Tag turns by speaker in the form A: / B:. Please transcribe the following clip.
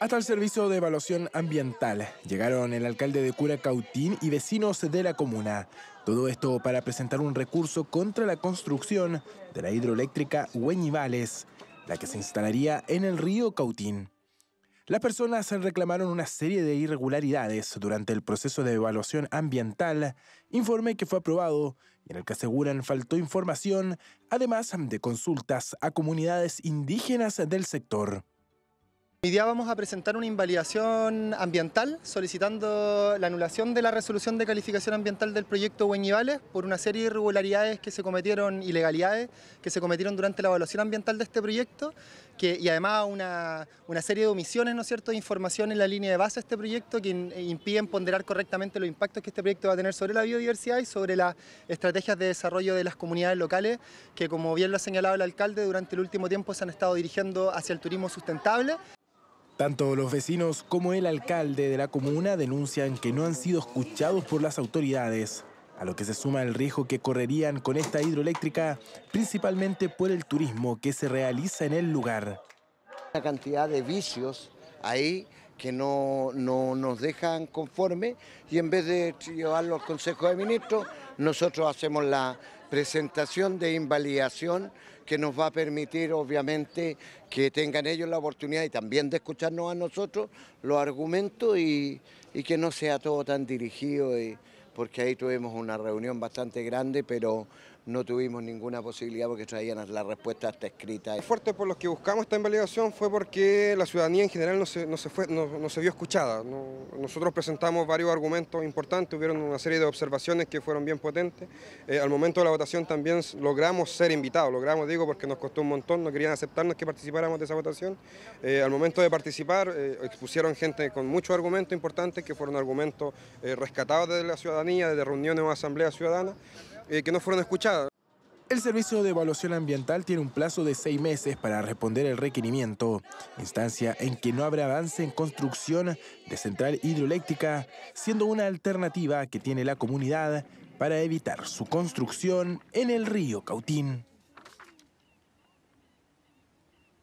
A: Hasta el servicio de evaluación ambiental llegaron el alcalde de Cura Cautín y vecinos de la comuna. Todo esto para presentar un recurso contra la construcción de la hidroeléctrica Hueñivales, la que se instalaría en el río Cautín. Las personas reclamaron una serie de irregularidades durante el proceso de evaluación ambiental, informe que fue aprobado y en el que aseguran faltó información, además de consultas a comunidades indígenas del sector.
B: Hoy día vamos a presentar una invalidación ambiental solicitando la anulación de la resolución de calificación ambiental del proyecto Hueñivales por una serie de irregularidades que se cometieron, ilegalidades que se cometieron durante la evaluación ambiental de este proyecto y además una, serie de omisiones ¿no es cierto? de información en la línea de base de este proyecto que eh, impiden ponderar correctamente los impactos que este proyecto va a tener sobre la biodiversidad y sobre las estrategias de desarrollo de las comunidades locales que como bien lo ha señalado el alcalde durante el último tiempo se han estado dirigiendo hacia el turismo sustentable.
A: Tanto los vecinos como el alcalde de la comuna denuncian que no han sido escuchados por las autoridades, a lo que se suma el riesgo que correrían con esta hidroeléctrica, principalmente por el turismo que se realiza en el lugar. La cantidad de vicios
C: ahí que no, nos dejan conforme y en vez de llevarlo al Consejo de Ministros, nosotros hacemos la presentación de invalidación que nos va a permitir obviamente que tengan ellos la oportunidad y también de escucharnos a nosotros los argumentos y, y que no sea todo tan dirigido porque ahí tuvimos una reunión bastante grande, pero no tuvimos ninguna posibilidad
D: porque traían la respuesta hasta escrita. El fuerte por los que buscamos esta invalidación fue porque la ciudadanía en general no se, fue, no, se vio escuchada. nosotros presentamos varios argumentos importantes, hubieron una serie de observaciones que fueron bien potentes. Eh, al momento de la votación también logramos ser invitados, logramos, digo, porque nos costó un montón, no querían aceptarnos que participáramos de esa votación. Eh, al momento de participar eh, expusieron gente con muchos argumentos importantes que fueron argumentos rescatados desde la ciudadanía de reuniones o asambleas ciudadanas, eh, que no fueron escuchadas.
A: El Servicio de Evaluación Ambiental tiene un plazo de seis meses para responder el requerimiento, instancia en que no habrá avance en construcción de central hidroeléctrica, siendo una alternativa que tiene la comunidad para evitar su construcción en el río Cautín.